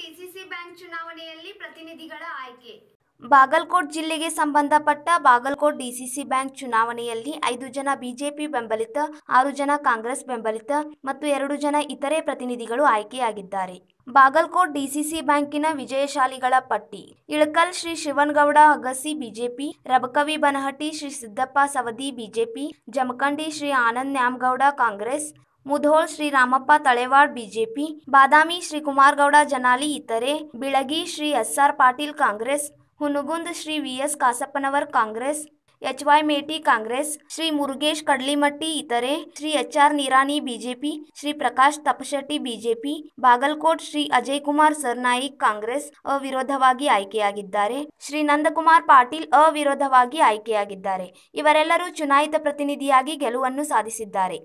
DCC bank ಚುನಾವಣೆಯಲ್ಲಿ ಪ್ರತಿನಿಧಿಗಳ ಆಯ್ಕೆ ಬಾಗಲಕೋಟ್ ಜಿಲ್ಲೆಗೆ ಸಂಬಂಧಪಟ್ಟ ಬಾಗಲಕೋಟ್ ಡಿಸಿಸಿ ಬ್ಯಾಂಕ್ ಚುನಾವಣೆಯಲ್ಲಿ ಐದು ಜನ ಬಿಜೆಪಿ ಬೆಂಬಲಿತ ಆರು ಜನ ಕಾಂಗ್ರೆಸ್ ಬೆಂಬಲಿತ ಮತ್ತು ಎರಡು ಜನ ಇತರೆ ಪ್ರತಿನಿಧಿಗಳು ಆಯ್ಕೆಯಾಗಿದ್ದಾರೆ ಬಾಗಲಕೋಟ್ ಡಿಸಿಸಿ ಬ್ಯಾಂಕಿನ ವಿಜಯಶಾಲಿಗಳ ಪಟ್ಟಿ Ilkal Shri Shivangouda Agasi BJP Rabakavi Banahatti Shri Siddappa Savadi BJP Jamkhandi Shri Anand Nyamagouda Congress Mudhol Shri Ramappa Talewad BJP, Badami Shri Gowda Janali ಇತರೆ, Bilagi Shri S R Patil Congress, Hungund Shri V S Kashappanavar Congress, H Y Meti Congress, Shri Murugesh Kadlimatti ಇತರೆ, Shri H R Nirani BJP, Shri Prakash Tapashetti BJP, Bagalkot Shri Ajay Kumar Sarnaik Congress ಅವಿರೋಧವಾಗಿ ಆಯ್ಕೆಯಾಗಿದ್ದಾರೆ, ಶ್ರೀ ನಂದಕುಮಾರ್ ಪಾಟೀಲ್ ಅವಿರೋಧವಾಗಿ ಆಯ್ಕೆಯಾಗಿದ್ದಾರೆ. ಇವರೆಲ್ಲರೂ ಚುನಾಯಿತ ಪ್ರತಿನಿಧಿಯಾಗಿ ಗೆಲುವನ್ನು ಸಾಧಿಸಿದ್ದಾರೆ.